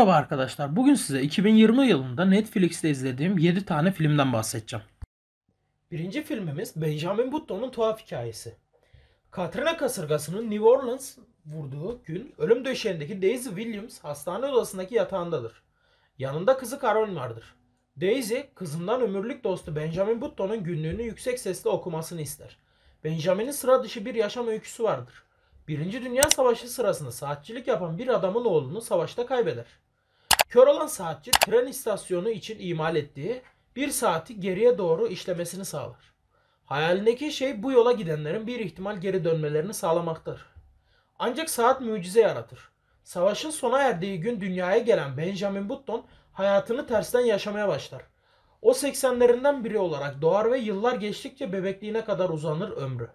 Merhaba arkadaşlar. Bugün size 2020 yılında Netflix'te izlediğim 7 tane filmden bahsedeceğim. Birinci filmimiz Benjamin Button'un tuhaf hikayesi. Katrina kasırgasının New Orleans vurduğu gün ölüm döşeğindeki Daisy Williams hastane odasındaki yatağındadır. Yanında kızı Carol vardır. Daisy kızından ömürlük dostu Benjamin Button'un günlüğünü yüksek sesle okumasını ister. Benjamin'in sıra dışı bir yaşam öyküsü vardır. Birinci Dünya Savaşı sırasında saatçilik yapan bir adamın oğlunu savaşta kaybeder. Kör olan saatçi tren istasyonu için imal ettiği bir saati geriye doğru işlemesini sağlar. Hayalindeki şey bu yola gidenlerin bir ihtimal geri dönmelerini sağlamaktır. Ancak saat mucize yaratır. Savaşın sona erdiği gün dünyaya gelen Benjamin Button hayatını tersten yaşamaya başlar. O 80'lerinden biri olarak doğar ve yıllar geçtikçe bebekliğine kadar uzanır ömrü.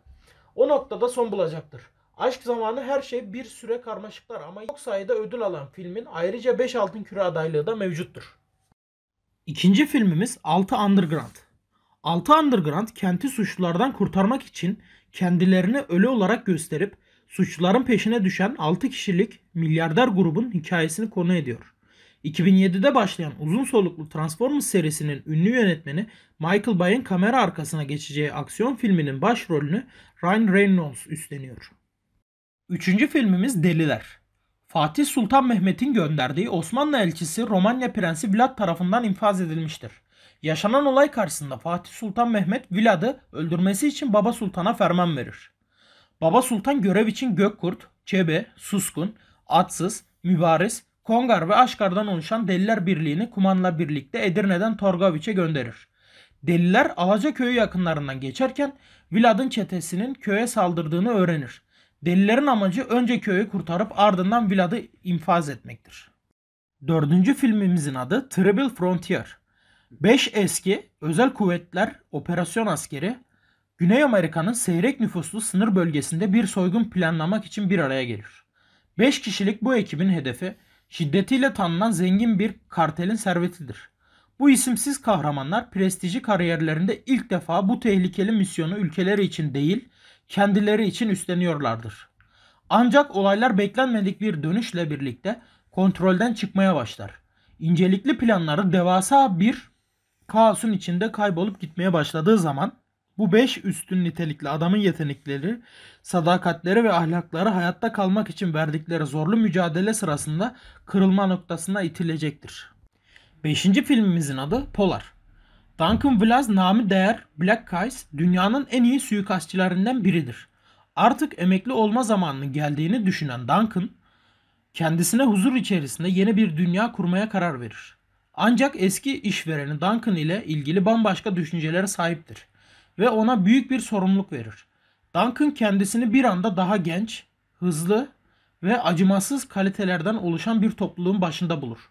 O noktada son bulacaktır. Aşk zamanı her şey bir süre karmaşıklar ama çok sayıda ödül alan filmin ayrıca 5 altın küre adaylığı da mevcuttur. İkinci filmimiz 6 Underground. 6 Underground kenti suçlulardan kurtarmak için kendilerini ölü olarak gösterip suçluların peşine düşen 6 kişilik milyarder grubun hikayesini konu ediyor. 2007'de başlayan uzun soluklu Transformers serisinin ünlü yönetmeni Michael Bay'ın kamera arkasına geçeceği aksiyon filminin başrolünü Ryan Reynolds üstleniyor. Üçüncü filmimiz Deliler. Fatih Sultan Mehmet'in gönderdiği Osmanlı elçisi Romanya Prensi Vlad tarafından infaz edilmiştir. Yaşanan olay karşısında Fatih Sultan Mehmet Vlad'ı öldürmesi için Baba Sultan'a ferman verir. Baba Sultan görev için Gökkurt, Çebe, Suskun, Atsız, Mübariz, Kongar ve Aşkar'dan oluşan Deliler Birliği'ni kumanla birlikte Edirne'den Torgaviç'e gönderir. Deliler Alaca köyü yakınlarından geçerken Vlad'ın çetesinin köye saldırdığını öğrenir Delilerin amacı önce köyü kurtarıp ardından Vlad'ı infaz etmektir. Dördüncü filmimizin adı Triple Frontier. Beş eski özel kuvvetler operasyon askeri Güney Amerika'nın seyrek nüfuslu sınır bölgesinde bir soygun planlamak için bir araya gelir. Beş kişilik bu ekibin hedefi şiddetiyle tanınan zengin bir kartelin servetidir. Bu isimsiz kahramanlar prestijli kariyerlerinde ilk defa bu tehlikeli misyonu ülkeleri için değil, kendileri için üstleniyorlardır. Ancak olaylar beklenmedik bir dönüşle birlikte kontrolden çıkmaya başlar. İncelikli planları devasa bir kaosun içinde kaybolup gitmeye başladığı zaman bu beş üstün nitelikli adamın yetenekleri, sadakatleri ve ahlakları hayatta kalmak için verdikleri zorlu mücadele sırasında kırılma noktasına itilecektir. Beşinci filmimizin adı Polar. Duncan Vlaz namı değer Black Kays dünyanın en iyi suikastçilerinden biridir. Artık emekli olma zamanının geldiğini düşünen Duncan, kendisine huzur içerisinde yeni bir dünya kurmaya karar verir. Ancak eski işvereni Duncan ile ilgili bambaşka düşüncelere sahiptir ve ona büyük bir sorumluluk verir. Duncan kendisini bir anda daha genç, hızlı ve acımasız kalitelerden oluşan bir topluluğun başında bulur.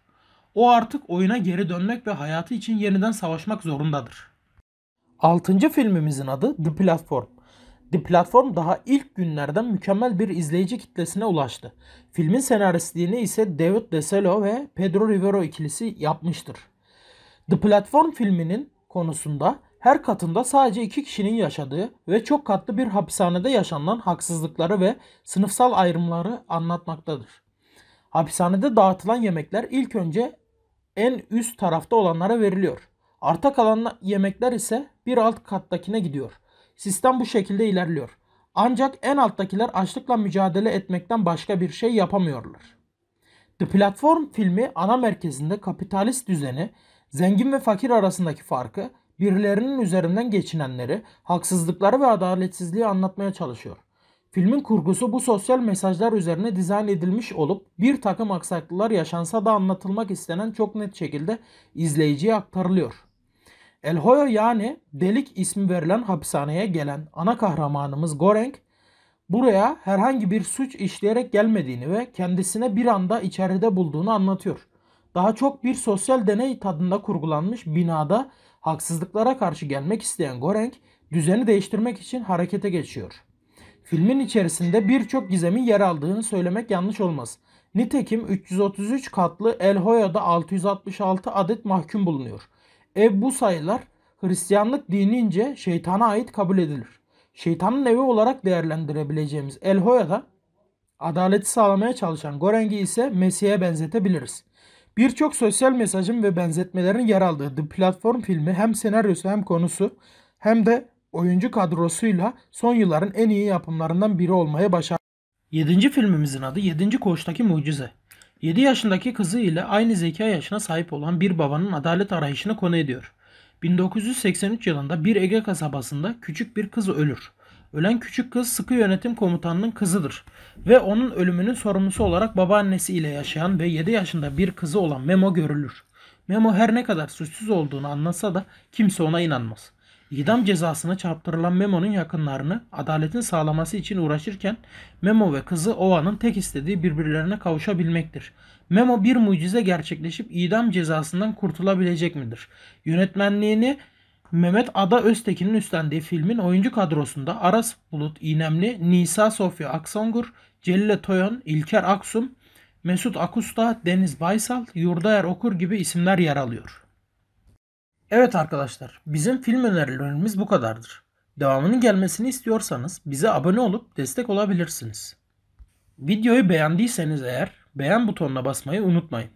O artık oyuna geri dönmek ve hayatı için yeniden savaşmak zorundadır. 6. filmimizin adı The Platform. The Platform daha ilk günlerden mükemmel bir izleyici kitlesine ulaştı. Filmin senaristliğini ise David DeCello ve Pedro Rivero ikilisi yapmıştır. The Platform filminin konusunda her katında sadece iki kişinin yaşadığı ve çok katlı bir hapishanede yaşanan haksızlıkları ve sınıfsal ayrımları anlatmaktadır. Hapishanede dağıtılan yemekler ilk önce en üst tarafta olanlara veriliyor. Arta kalan yemekler ise bir alt kattakine gidiyor. Sistem bu şekilde ilerliyor. Ancak en alttakiler açlıkla mücadele etmekten başka bir şey yapamıyorlar. The Platform filmi ana merkezinde kapitalist düzeni, zengin ve fakir arasındaki farkı, birilerinin üzerinden geçinenleri, haksızlıkları ve adaletsizliği anlatmaya çalışıyor. Filmin kurgusu bu sosyal mesajlar üzerine dizayn edilmiş olup bir takım aksaklıklar yaşansa da anlatılmak istenen çok net şekilde izleyiciye aktarılıyor. El Hoyo yani delik ismi verilen hapishaneye gelen ana kahramanımız Goreng buraya herhangi bir suç işleyerek gelmediğini ve kendisine bir anda içeride bulduğunu anlatıyor. Daha çok bir sosyal deney tadında kurgulanmış binada haksızlıklara karşı gelmek isteyen Goreng düzeni değiştirmek için harekete geçiyor. Filmin içerisinde birçok gizemin yer aldığını söylemek yanlış olmaz. Nitekim 333 katlı El Hoya'da 666 adet mahkum bulunuyor. Ev bu sayılar Hristiyanlık dinince şeytana ait kabul edilir. Şeytanın evi olarak değerlendirebileceğimiz El Hoya'da adaleti sağlamaya çalışan Gorengi ise Mesih'e benzetebiliriz. Birçok sosyal mesajın ve benzetmelerin yer aldığı The Platform filmi hem senaryosu hem konusu hem de oyuncu kadrosuyla son yılların en iyi yapımlarından biri olmaya başardı. 7. filmimizin adı 7. Koğuştaki Mucize. 7 yaşındaki kızı ile aynı zeka yaşına sahip olan bir babanın adalet arayışını konu ediyor. 1983 yılında bir Ege kasabasında küçük bir kız ölür. Ölen küçük kız sıkı yönetim komutanının kızıdır ve onun ölümünün sorumlusu olarak babaannesi ile yaşayan ve 7 yaşında bir kızı olan Memo görülür. Memo her ne kadar suçsuz olduğunu anlasa da kimse ona inanmaz. İdam cezasına çarptırılan Memo'nun yakınlarını adaletin sağlaması için uğraşırken Memo ve kızı Ova'nın tek istediği birbirlerine kavuşabilmektir. Memo bir mucize gerçekleşip idam cezasından kurtulabilecek midir? Yönetmenliğini Mehmet Ada Öztekin'in üstlendiği filmin oyuncu kadrosunda Aras Bulut İynemli, Nisa Sofya Aksongur, Celile Toyon, İlker Aksum, Mesut Akusta, Deniz Baysal, Yurdayer Okur gibi isimler yer alıyor. Evet arkadaşlar, bizim film önerilerimiz bu kadardır. Devamının gelmesini istiyorsanız bize abone olup destek olabilirsiniz. Videoyu beğendiyseniz eğer beğen butonuna basmayı unutmayın.